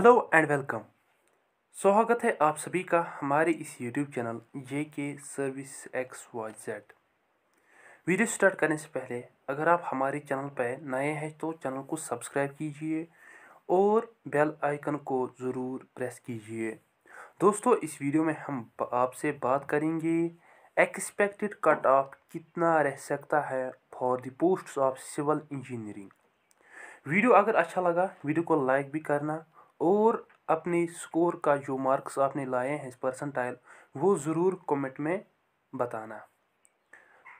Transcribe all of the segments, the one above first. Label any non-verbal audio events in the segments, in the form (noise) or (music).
hello and welcome स्वागत है आप सभी का हमारे इस YouTube channel J K service X Y Z video start करने से पहले अगर आप हमारे चैनल पर नए हैं तो चैनल को सब्सक्राइब कीजिए और बेल आइकन को ज़रूर प्रेस कीजिए दोस्तों इस वीडियो में हम आपसे बात करेंगे एक्सपेक्टेड कट ऑफ कितना रह सकता है for the post of civil engineering video अगर अच्छा लगा वीडियो को लाइक भी करना और अपने स्कोर का जो मार्क्स आपने लाए हैं परसेंटाइल वो ज़रूर कमेंट में बताना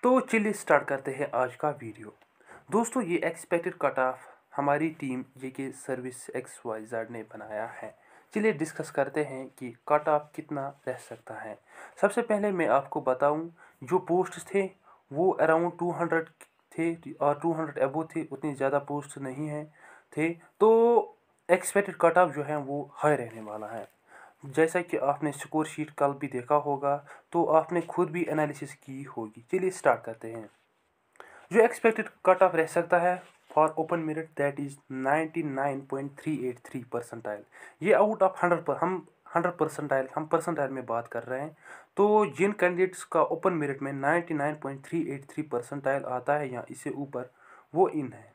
तो चलिए स्टार्ट करते हैं आज का वीडियो दोस्तों ये एक्सपेक्टेड कट ऑफ हमारी टीम ये K service X Y Z ने बनाया है चलिए डिस्कस करते हैं कि कट ऑफ कितना रह सकता है सबसे पहले मैं आपको बताऊं जो पोस्ट थे वो अराउंड टू हंड्रेड थे और टू हंड्रेड एबो थे उतनी ज़्यादा पोस्ट नहीं हैं थे तो एक्सपेक्टेड कट ऑफ जो है वो हाई रहने वाला है जैसा कि आपने स्कोर शीट कल भी देखा होगा तो आपने खुद भी एनालिसिस की होगी चलिए स्टार्ट करते हैं जो एक्सपेक्टेड कट ऑफ रह सकता है for open merit that is ninety nine point three eight three percentile ये आउट ऑफ हंड्रेड पर हम हंड्रेड परसेंटाइल हम परसेंटाइल में बात कर रहे हैं तो जिन कैंडिडेट्स का ओपन मेरिट में ninety nine point three eight three percentile आता है या इससे ऊपर वो इन है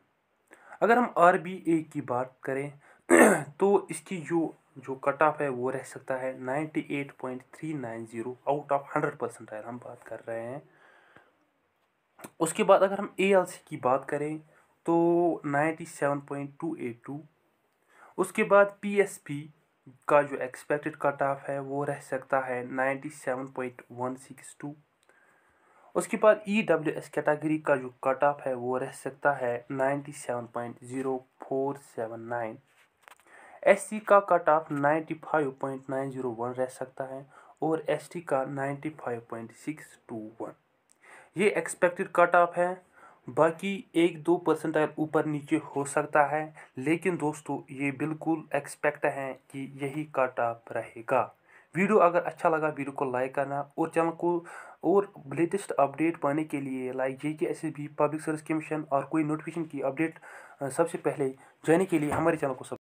अगर हम आर बी ए की बात करें (clears throat) तो इसकी जो जो कट ऑफ है वो रह सकता है ninety eight point three nine zero out of hundred percent अगर हम बात कर रहे हैं उसके बाद अगर हम ए की बात करें तो ninety seven point two eight two उसके बाद पी का जो एक्सपेक्टेड कट ऑफ है वो रह सकता है ninety seven point one six two उसके बाद ई डब्ल्यू एस कैटेगरी का जो कट ऑफ है वो रह सकता है ninety seven point zero four seven nine S का cut off ninety five point nine zero one रह सकता है और एस का ninety five point six two one ये एक्सपेक्टेड कट ऑफ है बाकी एक दो अगर ऊपर नीचे हो सकता है लेकिन दोस्तों ये बिल्कुल एक्सपेक्ट है कि यही कट ऑफ रहेगा वीडियो अगर अच्छा लगा वीडियो को लाइक करना और चैनल को और लेटेस्ट अपडेट पाने के लिए like J K S S B public service commission और कोई नोटिफिकेशन की अपडेट सबसे पहले जाने के लिए हमारे चैनल को सब